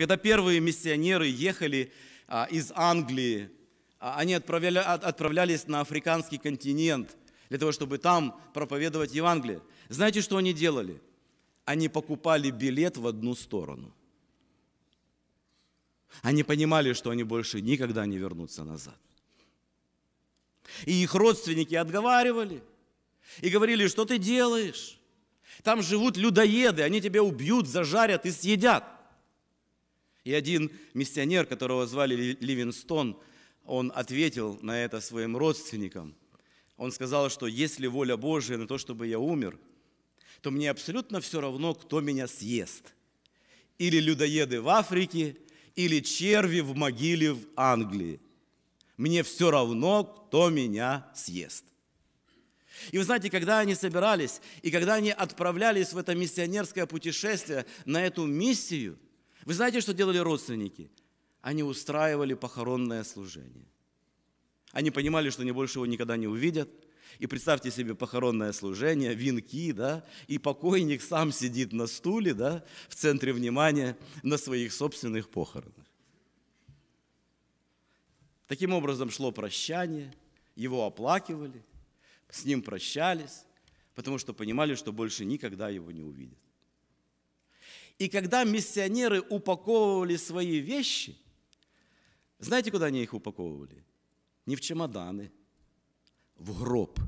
Когда первые миссионеры ехали а, из Англии, а, они отправлялись на африканский континент для того, чтобы там проповедовать Евангелие. Знаете, что они делали? Они покупали билет в одну сторону. Они понимали, что они больше никогда не вернутся назад. И их родственники отговаривали и говорили, что ты делаешь? Там живут людоеды, они тебя убьют, зажарят и съедят. И один миссионер, которого звали Ливинстон, он ответил на это своим родственникам. Он сказал, что если воля Божия на то, чтобы я умер, то мне абсолютно все равно, кто меня съест. Или людоеды в Африке, или черви в могиле в Англии. Мне все равно, кто меня съест. И вы знаете, когда они собирались, и когда они отправлялись в это миссионерское путешествие на эту миссию – вы знаете, что делали родственники? Они устраивали похоронное служение. Они понимали, что они больше его никогда не увидят. И представьте себе похоронное служение, венки, да, и покойник сам сидит на стуле, да, в центре внимания на своих собственных похоронах. Таким образом шло прощание, его оплакивали, с ним прощались, потому что понимали, что больше никогда его не увидят. И когда миссионеры упаковывали свои вещи, знаете, куда они их упаковывали? Не в чемоданы, в гроб.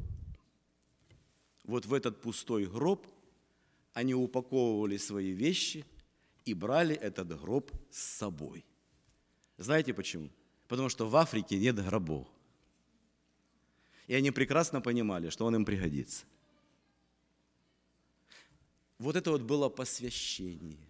Вот в этот пустой гроб они упаковывали свои вещи и брали этот гроб с собой. Знаете почему? Потому что в Африке нет гробов. И они прекрасно понимали, что он им пригодится – вот это вот было посвящение.